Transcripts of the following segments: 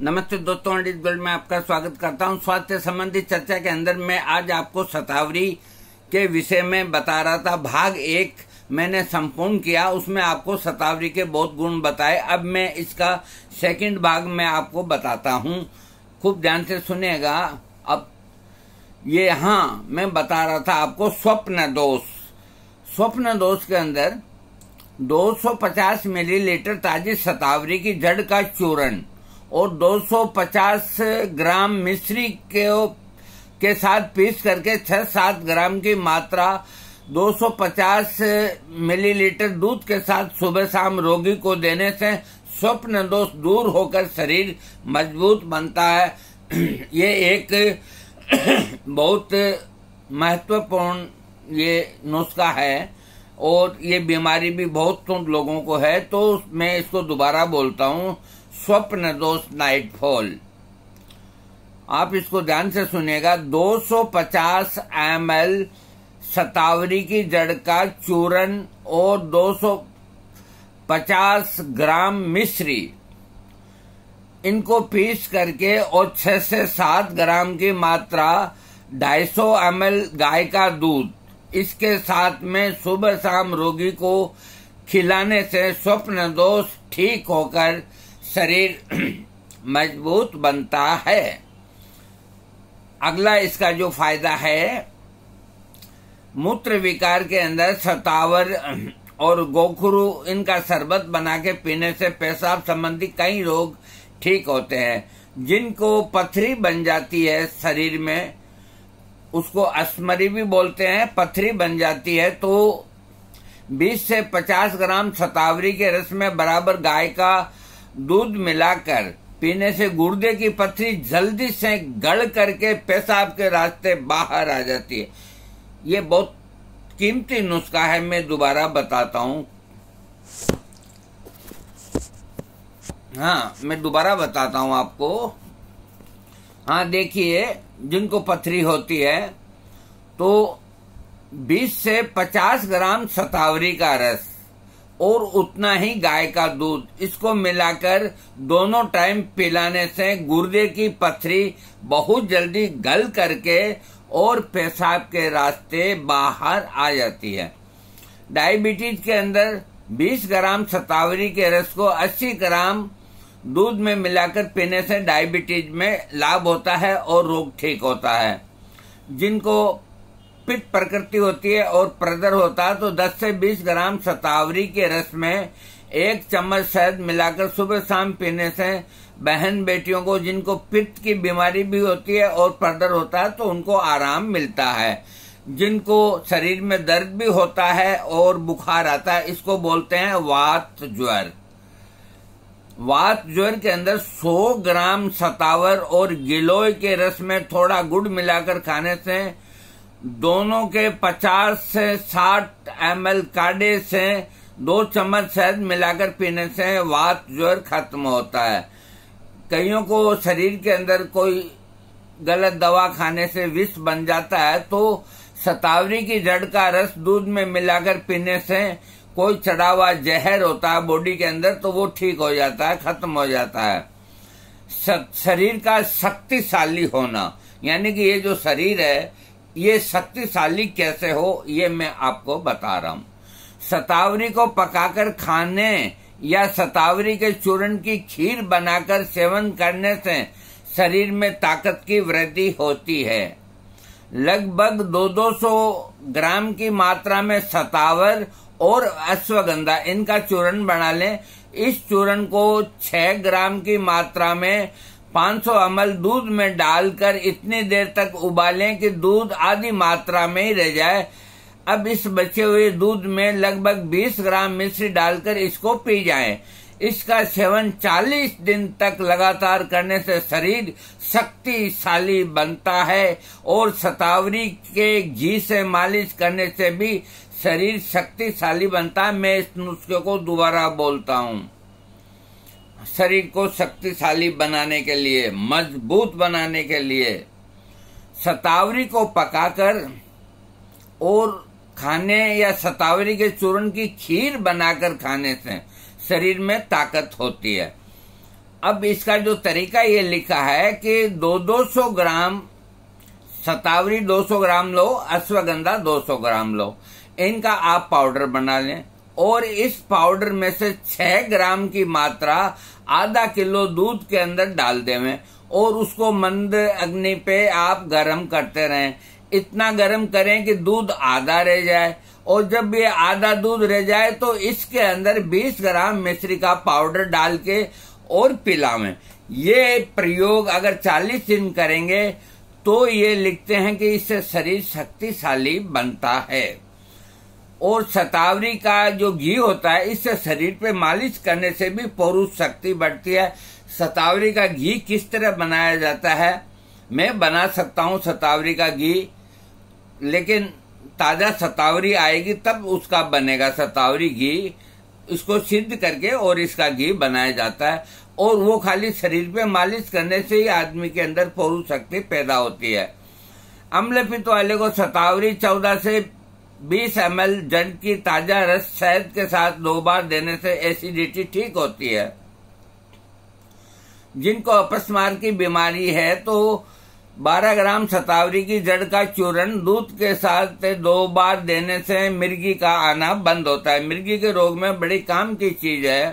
नमस्ते दोस्तों अंडित गोल्ड में आपका स्वागत करता हूं स्वास्थ्य संबंधी चर्चा के अंदर मैं आज आपको सतावरी के विषय में बता रहा था भाग एक मैंने संपूर्ण किया उसमें आपको सतावरी के बहुत गुण बताए अब मैं इसका सेकंड भाग मैं आपको बताता हूं खूब ध्यान से सुनेगा अब ये हाँ मैं बता रहा था आपको स्वप्न दोष स्वप्न दोष के अंदर 250 मिलीलीटर ताजी सतावरी की जड़ का चूरण और 250 ग्राम मिश्री के के साथ पीस करके 6-7 ग्राम की मात्रा 250 मिलीलीटर दूध के साथ सुबह शाम रोगी को देने से स्वप्न दोष दूर होकर शरीर मजबूत बनता है ये एक बहुत महत्वपूर्ण ये नुस्खा है और ये बीमारी भी बहुत लोगों को है तो मैं इसको दोबारा बोलता हूँ स्वप्न दोष नाइटफॉल आप इसको ध्यान से सुनेगा 250 एम एल सतावरी की जड़ का चूरन और 250 ग्राम मिश्री इनको पीस करके और 6 से 7 ग्राम की मात्रा 250 एमएल गाय का दूध इसके साथ में सुबह शाम रोगी को खिलाने से स्वप्न दोष ठीक होकर शरीर मजबूत बनता है अगला इसका जो फायदा है मूत्र विकार के अंदर सतावर और गोखरू इनका शरबत बना के पीने से पेशाब संबंधी कई रोग ठीक होते हैं जिनको पथरी बन जाती है शरीर में उसको अस्मरी भी बोलते हैं पथरी बन जाती है तो 20 से 50 ग्राम सतावरी के रस में बराबर गाय का दूध मिलाकर पीने से गुर्दे की पथरी जल्दी से गड़ करके पेशाब के रास्ते बाहर आ जाती है ये बहुत कीमती नुस्खा है मैं दोबारा बताता हूँ हाँ मैं दोबारा बताता हूँ आपको हाँ देखिए जिनको पथरी होती है तो 20 से 50 ग्राम सतावरी का रस और उतना ही गाय का दूध इसको मिलाकर दोनों टाइम पिलाने से गुर्दे की पथरी बहुत जल्दी गल करके और पेशाब के रास्ते बाहर आ जाती है डायबिटीज के अंदर 20 ग्राम सतावरी के रस को 80 ग्राम दूध में मिलाकर पीने से डायबिटीज में लाभ होता है और रोग ठीक होता है जिनको कल्पित प्रकृति होती है और प्रदर होता है तो 10 से 20 ग्राम सतावरी के रस में एक चम्मच शहद मिलाकर सुबह शाम पीने से बहन बेटियों को जिनको पित्त की बीमारी भी होती है और प्रदर होता है तो उनको आराम मिलता है जिनको शरीर में दर्द भी होता है और बुखार आता है इसको बोलते हैं वात ज्वर वात ज्वर के अंदर 100 ग्राम सतावर और गिलोय के रस में थोड़ा गुड़ मिलाकर खाने से दोनों के 50 से 60 एम एल काडे से दो चम्मच शहद मिलाकर पीने से वात ज्वर खत्म होता है कईयों को शरीर के अंदर कोई गलत दवा खाने से विष बन जाता है तो सतावरी की जड़ का रस दूध में मिलाकर पीने से कोई चढ़ावा जहर होता है बॉडी के अंदर तो वो ठीक हो जाता है खत्म हो जाता है शरीर का शक्तिशाली होना यानी कि ये जो शरीर है ये शक्तिशाली कैसे हो ये मैं आपको बता रहा हूं सतावरी को पकाकर खाने या सतावरी के चूर्ण की खीर बनाकर सेवन करने से शरीर में ताकत की वृद्धि होती है लगभग दो दो सौ ग्राम की मात्रा में सतावर और अश्वगंधा इनका चूर्ण बना लें इस चूर्ण को छह ग्राम की मात्रा में 500 अमल दूध में डालकर इतनी देर तक उबालें कि दूध आधी मात्रा में ही रह जाए अब इस बचे हुए दूध में लगभग 20 ग्राम मिश्री डालकर इसको पी जाएं। इसका सेवन 40 दिन तक लगातार करने से शरीर शक्तिशाली बनता है और सतावरी के घी से मालिश करने से भी शरीर शक्तिशाली बनता है मैं इस नुस्खे को दोबारा बोलता हूँ शरीर को शक्तिशाली बनाने के लिए मजबूत बनाने के लिए सतावरी को पकाकर और खाने या सतावरी के चूर्ण की खीर बनाकर खाने से शरीर में ताकत होती है अब इसका जो तरीका ये लिखा है कि दो दो सौ ग्राम सतावरी 200 ग्राम लो अश्वगंधा 200 ग्राम लो इनका आप पाउडर बना लें और इस पाउडर में से छह ग्राम की मात्रा आधा किलो दूध के अंदर डाल देवे और उसको मंद अग्नि पे आप गरम करते रहें इतना गरम करें कि दूध आधा रह जाए और जब ये आधा दूध रह जाए तो इसके अंदर 20 ग्राम मिश्री का पाउडर डाल के और पिलावें ये प्रयोग अगर 40 दिन करेंगे तो ये लिखते हैं कि इससे शरीर शक्तिशाली बनता है और सतावरी का जो घी होता है इससे शरीर पे मालिश करने से भी पौरुष शक्ति बढ़ती है सतावरी का घी किस तरह बनाया जाता है मैं बना सकता हूँ सतावरी का घी लेकिन ताज़ा सतावरी आएगी तब उसका बनेगा सतावरी घी इसको सिद्ध करके और इसका घी बनाया जाता है और वो खाली शरीर पे मालिश करने से ही आदमी के अंदर पौरुष शक्ति पैदा होती है अम्ल पित्त वाले को सतावरी चौदह से बीस एम एल जन की ताजा रस शहद के साथ दो बार देने से एसिडिटी ठीक होती है जिनको अपस्मार की बीमारी है तो 12 ग्राम सतावरी की जड़ का चूर्ण दूध के साथ दो बार देने से मिर्गी का आना बंद होता है मिर्गी के रोग में बड़ी काम की चीज है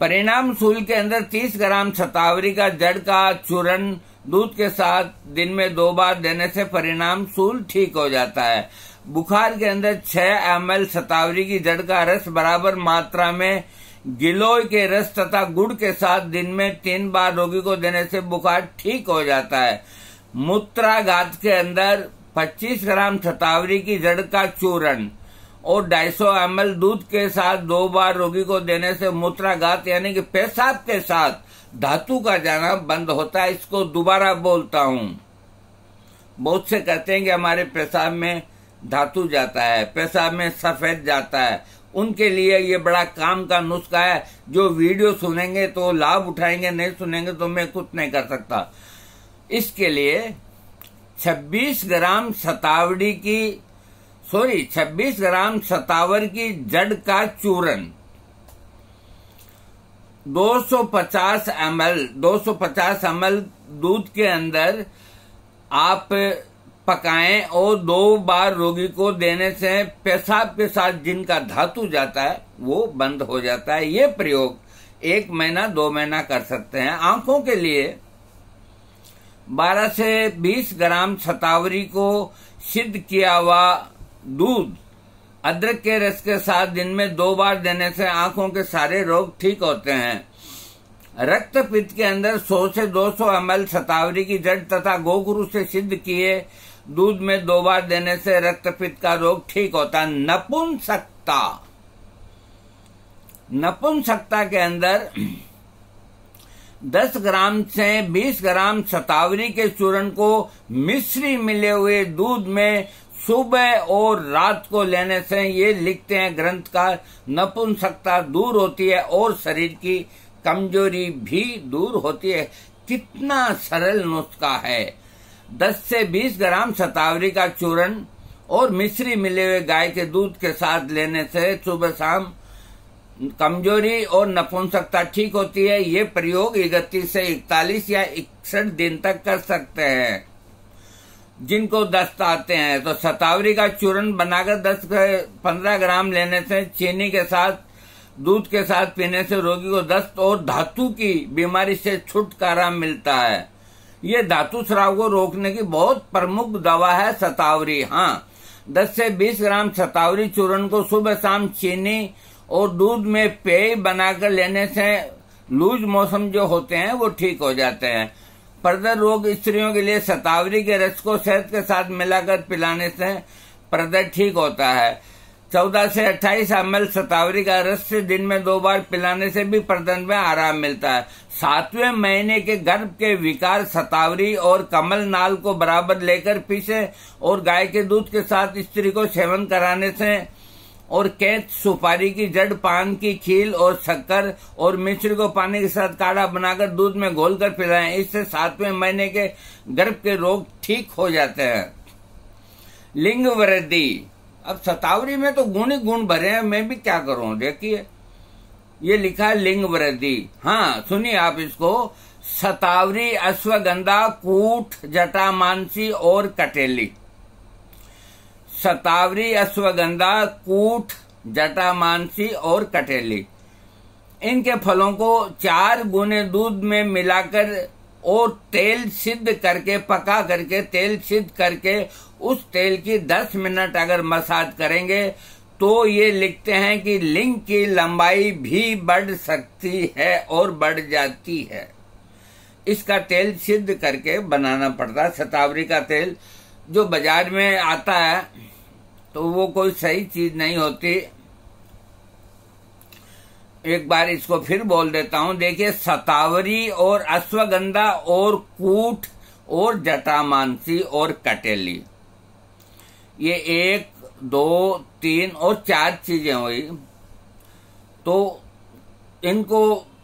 परिणाम सूल के अंदर 30 ग्राम सतावरी का जड़ का चूर्ण दूध के साथ दिन में दो बार देने से परिणाम सूल ठीक हो जाता है बुखार के अंदर छह एम एल सतावरी की जड़ का रस बराबर मात्रा में गिलोय के रस तथा गुड़ के साथ दिन में तीन बार रोगी को देने से बुखार ठीक हो जाता है मूत्राघात के अंदर 25 ग्राम सतावरी की जड़ का चूरण और 250 एम दूध के साथ दो बार रोगी को देने से मूत्राघात यानी कि पेशाब के साथ धातु का जाना बंद होता है इसको दोबारा बोलता हूं बहुत से कहते हैं कि हमारे पेशाब में धातु जाता है पेशाब में सफेद जाता है उनके लिए ये बड़ा काम का नुस्खा है जो वीडियो सुनेंगे तो लाभ उठाएंगे नहीं सुनेंगे तो मैं कुछ नहीं कर सकता इसके लिए 26 ग्राम सतावड़ी की सॉरी 26 ग्राम सतावर की जड़ का चूरण 250 ml 250 ml दूध के अंदर आप पकाएं और दो बार रोगी को देने से पेशाब के साथ जिनका धातु जाता है वो बंद हो जाता है ये प्रयोग एक महीना दो महीना कर सकते हैं आंखों के लिए 12 से 20 ग्राम छतावरी को सिद्ध किया हुआ दूध अदरक के रस के साथ दिन में दो बार देने से आंखों के सारे रोग ठीक होते हैं रक्त पित्त के अंदर 100 से 200 सौ एम सतावरी की जड़ तथा गोगुरु से सिद्ध किए दूध में दो बार देने से रक्त पित्त का रोग ठीक होता है नपुन नपुंसकता के अंदर 10 ग्राम से 20 ग्राम सतावरी के चूर्ण को मिश्री मिले हुए दूध में सुबह और रात को लेने से ये लिखते हैं ग्रंथ का नपुंसकता दूर होती है और शरीर की कमजोरी भी दूर होती है कितना सरल नुस्खा है 10 से 20 ग्राम शतावरी का चूर्ण और मिश्री मिले हुए गाय के दूध के साथ लेने से सुबह शाम कमजोरी और नपुंसकता ठीक होती है ये प्रयोग इकतीस से इकतालीस या इकसठ दिन तक कर सकते हैं जिनको दस्त आते हैं तो सतावरी का चूर्ण बनाकर दस पंद्रह ग्राम लेने से चीनी के साथ दूध के साथ पीने से रोगी को दस्त और धातु की बीमारी से छुटकारा मिलता है ये धातु श्राव को रोकने की बहुत प्रमुख दवा है सतावरी हाँ दस से बीस ग्राम सतावरी चूर्ण को सुबह शाम चीनी और दूध में पेय बनाकर लेने से लूज मौसम जो होते हैं वो ठीक हो जाते हैं पर्दर रोग स्त्रियों के लिए सतावरी के रस को शहद के साथ मिलाकर पिलाने से प्रदर ठीक होता है चौदह से अट्ठाईस एम एल सतावरी का रस दिन में दो बार पिलाने से भी प्रदन में आराम मिलता है सातवें महीने के गर्भ के विकार सतावरी और कमल नाल को बराबर लेकर पीसे और गाय के दूध के साथ स्त्री को सेवन कराने से और कैद सुपारी की जड़ पान की खील और शक्कर और मिश्र को पानी के साथ काढ़ा बनाकर दूध में घोलकर पिलाएं इससे सातवें महीने के गर्भ के रोग ठीक हो जाते हैं लिंग वृद्धि अब सतावरी में तो गुण ही गुण भरे हैं मैं भी क्या करूं देखिए ये लिखा है लिंग वृद्धि हाँ सुनिए आप इसको सतावरी अश्वगंधा कूट जटा मानसी और कटेली शतावरी अश्वगंधा कूट जटामानसी और कटेली इनके फलों को चार गुने दूध में मिलाकर और तेल सिद्ध करके पका करके तेल सिद्ध करके उस तेल की दस मिनट अगर मसाज करेंगे तो ये लिखते हैं कि लिंग की लंबाई भी बढ़ सकती है और बढ़ जाती है इसका तेल सिद्ध करके बनाना पड़ता है शतावरी का तेल जो बाजार में आता है तो वो कोई सही चीज नहीं होती एक बार इसको फिर बोल देता हूं देखिए सतावरी और अश्वगंधा और कूट और जटामानसी और कटेली ये एक दो तीन और चार चीजें हुई तो इनको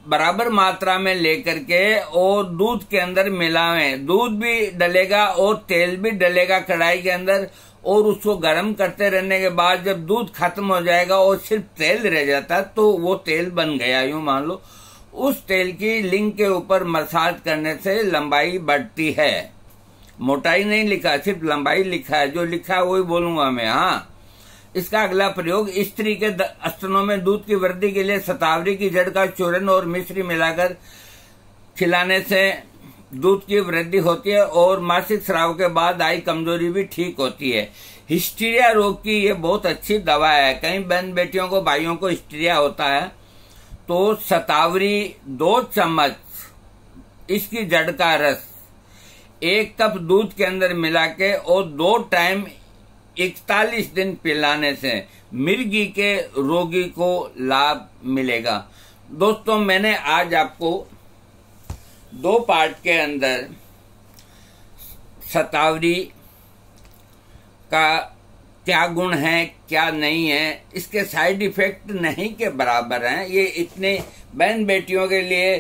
बराबर मात्रा में लेकर के और दूध के अंदर मिलावे दूध भी डलेगा और तेल भी डलेगा कढ़ाई के अंदर और उसको गर्म करते रहने के बाद जब दूध खत्म हो जाएगा और सिर्फ तेल रह जाता तो वो तेल बन गया यूं मान लो उस तेल की लिंग के ऊपर मसाज करने से लंबाई बढ़ती है मोटाई नहीं लिखा सिर्फ लंबाई लिखा है जो लिखा है वही बोलूंगा मैं हाँ इसका अगला प्रयोग स्त्री के स्तनों में दूध की वृद्धि के लिए सतावरी की जड़ का चूर्ण और मिश्री मिलाकर खिलाने से दूध की वृद्धि होती है और मासिक श्राव के बाद आई कमजोरी भी ठीक होती है हिस्टीरिया रोग की ये बहुत अच्छी दवा है कई बहन बेटियों को भाइयों को हिस्टीरिया होता है तो सतावरी दो चम्मच इसकी जड़ का रस एक कप दूध के अंदर मिला के और दो टाइम इकतालीस दिन पिलाने से मिर्गी के रोगी को लाभ मिलेगा दोस्तों मैंने आज आपको दो पार्ट के अंदर शतावरी का क्या गुण है क्या नहीं है इसके साइड इफेक्ट नहीं के बराबर हैं ये इतने बहन बेटियों के लिए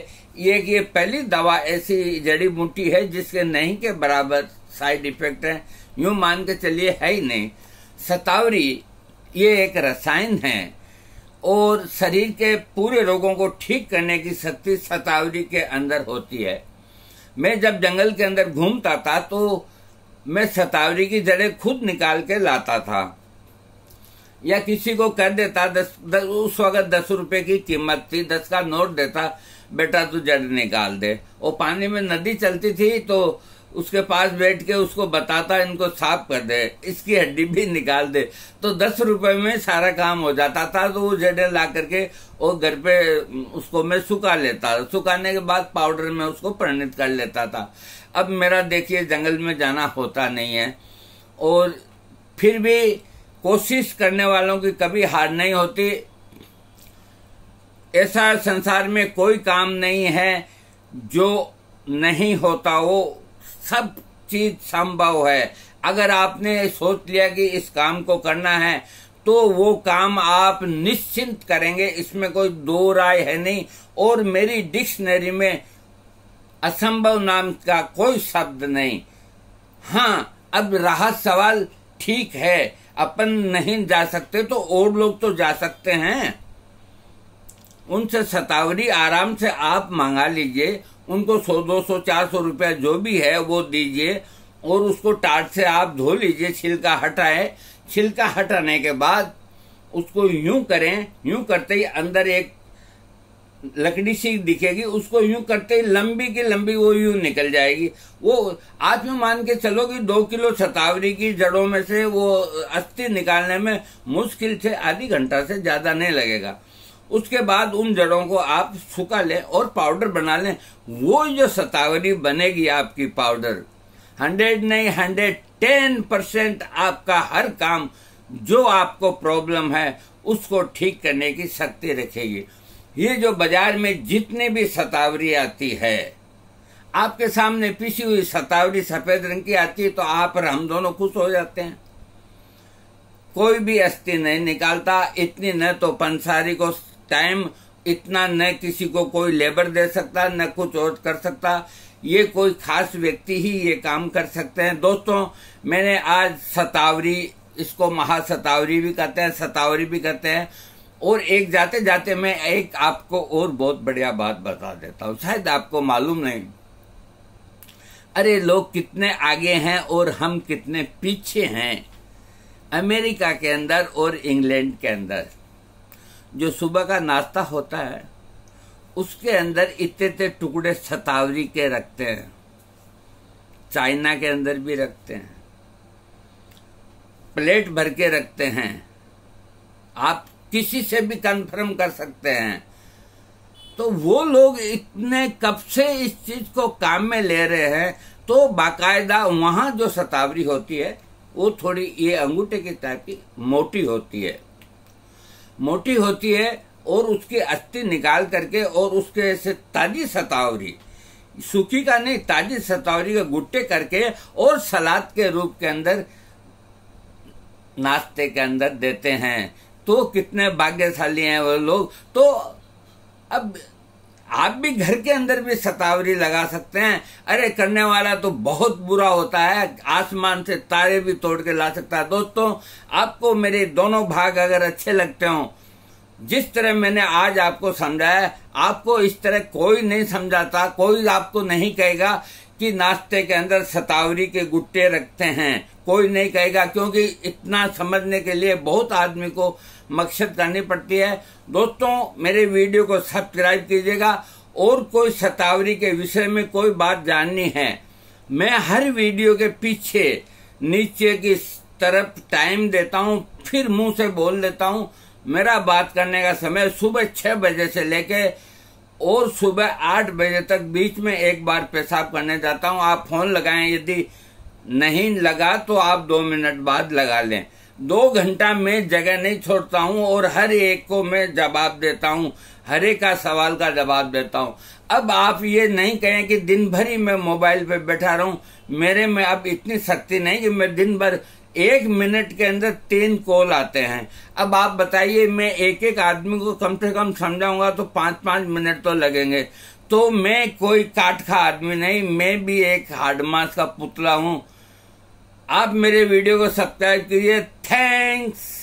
ये ये पहली दवा ऐसी जड़ी बूटी है जिसके नहीं के बराबर साइड इफेक्ट हैं यूं मान के चलिए है ही नहीं सतावरी ये एक रसायन है और शरीर के पूरे रोगों को ठीक करने की शक्ति शतावरी के अंदर होती है मैं जब जंगल के अंदर घूमता था तो मैं शतावरी की जड़ें खुद निकाल के लाता था या किसी को कर देता दस, दस उस वक्त दस रुपए की कीमत थी दस का नोट देता बेटा तू जड़ निकाल दे और पानी में नदी चलती थी तो उसके पास बैठ के उसको बताता इनको साफ कर दे इसकी हड्डी भी निकाल दे तो दस रुपए में सारा काम हो जाता था तो वो जड़े ला करके वो घर पे उसको मैं सुखा लेता सुखाने के बाद पाउडर में उसको परिणित कर लेता था अब मेरा देखिए जंगल में जाना होता नहीं है और फिर भी कोशिश करने वालों की कभी हार नहीं होती ऐसा संसार में कोई काम नहीं है जो नहीं होता वो सब चीज संभव है अगर आपने सोच लिया कि इस काम को करना है तो वो काम आप निश्चिंत करेंगे इसमें कोई दो राय है नहीं और मेरी डिक्शनरी में असंभव नाम का कोई शब्द नहीं हाँ अब रहा सवाल ठीक है अपन नहीं जा सकते तो और लोग तो जा सकते हैं उनसे सतावरी आराम से आप मंगा लीजिए उनको सौ दो सौ चार सौ रुपया जो भी है वो दीजिए और उसको टाट से आप धो लीजिए छिलका हटाए छिलका हटाने के बाद उसको यूं करें यूं करते ही अंदर एक लकड़ी सी दिखेगी उसको यूं करते ही लंबी की लंबी वो यूं निकल जाएगी वो आप यूं मान के चलो कि दो किलो शतावरी की जड़ों में से वो अस्थि निकालने में मुश्किल से आधी घंटा से ज्यादा नहीं लगेगा उसके बाद उन जड़ों को आप सुखा लें और पाउडर बना लें वो जो सतावरी बनेगी आपकी पाउडर हंड्रेड नहीं हंड्रेड टेन परसेंट आपका हर काम जो आपको प्रॉब्लम है उसको ठीक करने की शक्ति रखेगी ये जो बाजार में जितनी भी सतावरी आती है आपके सामने पिसी हुई सतावरी सफेद रंग की आती है तो आप और हम दोनों खुश हो जाते हैं कोई भी अस्थि नहीं निकालता इतनी न तो पंसारी को टाइम इतना न किसी को कोई लेबर दे सकता न कुछ और कर सकता ये कोई खास व्यक्ति ही ये काम कर सकते हैं दोस्तों मैंने आज सतावरी इसको महासतावरी भी कहते हैं सतावरी भी कहते हैं और एक जाते जाते मैं एक आपको और बहुत बढ़िया बात बता देता हूँ शायद आपको मालूम नहीं अरे लोग कितने आगे हैं और हम कितने पीछे हैं अमेरिका के अंदर और इंग्लैंड के अंदर जो सुबह का नाश्ता होता है उसके अंदर इतने इतने टुकड़े शतावरी के रखते हैं चाइना के अंदर भी रखते हैं प्लेट भर के रखते हैं आप किसी से भी कंफर्म कर सकते हैं तो वो लोग इतने कब से इस चीज को काम में ले रहे हैं तो बाकायदा वहां जो शतावरी होती है वो थोड़ी ये अंगूठे की टाइप की मोटी होती है मोटी होती है और उसकी अस्थि निकाल करके और उसके से ताजी सतावरी सूखी का नहीं ताजी सतावरी के गुट्टे करके और सलाद के रूप के अंदर नाश्ते के अंदर देते हैं तो कितने भाग्यशाली हैं वो लोग तो अब आप भी घर के अंदर भी सतावरी लगा सकते हैं अरे करने वाला तो बहुत बुरा होता है आसमान से तारे भी तोड़ के ला सकता है दोस्तों आपको मेरे दोनों भाग अगर अच्छे लगते हो जिस तरह मैंने आज आपको समझाया आपको इस तरह कोई नहीं समझाता कोई आपको नहीं कहेगा कि नाश्ते के अंदर सतावरी के गुट्टे रखते हैं कोई नहीं कहेगा क्योंकि इतना समझने के लिए बहुत आदमी को मकसद करनी पड़ती है दोस्तों मेरे वीडियो को सब्सक्राइब कीजिएगा और कोई सतावरी के विषय में कोई बात जाननी है मैं हर वीडियो के पीछे नीचे की तरफ टाइम देता हूँ फिर मुंह से बोल देता हूँ मेरा बात करने का समय सुबह छह बजे से लेकर और सुबह आठ बजे तक बीच में एक बार पेशाब करने जाता हूँ आप फोन लगाएं यदि नहीं लगा तो आप दो मिनट बाद लगा लें दो घंटा में जगह नहीं छोड़ता हूँ और हर एक को मैं जवाब देता हूँ हर एक का सवाल का जवाब देता हूँ अब आप ये नहीं कहें कि दिन भर ही मैं मोबाइल पे बैठा रहा मेरे में अब इतनी शक्ति नहीं कि मैं दिन भर एक मिनट के अंदर तीन कॉल आते हैं अब आप बताइए मैं एक एक आदमी को कम से कम समझाऊंगा तो पांच पांच मिनट तो लगेंगे तो मैं कोई काट खा आदमी नहीं मैं भी एक मास का पुतला हूं आप मेरे वीडियो को सब्सक्राइब कीजिए थैंक्स